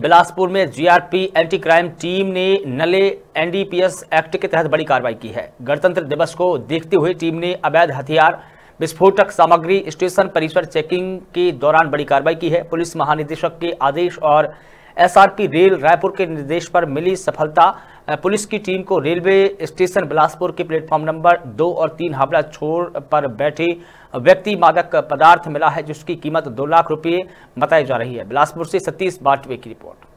बिलासपुर में GRP anti crime team ने नले एनडीपीएस एक्ट के तहत बड़ी कार्रवाई की है गणतंत्र दिवस को देखते हुए टीम ने अवैध हथियार विस्फोटक सामग्री स्टेशन परिसर चेकिंग के दौरान बड़ी कार्रवाई की है पुलिस महानिदेशक के आदेश और एसआरपी रेल रायपुर के निर्देश पर मिली सफलता पुलिस की टीम को रेलवे स्टेशन बिलासपुर के प्लेटफॉर्म नंबर दो और तीन हावड़ा छोर पर बैठे व्यक्ति मादक पदार्थ मिला है जिसकी कीमत दो लाख रुपये बताई जा रही है बिलासपुर से सतीश बाटवे की रिपोर्ट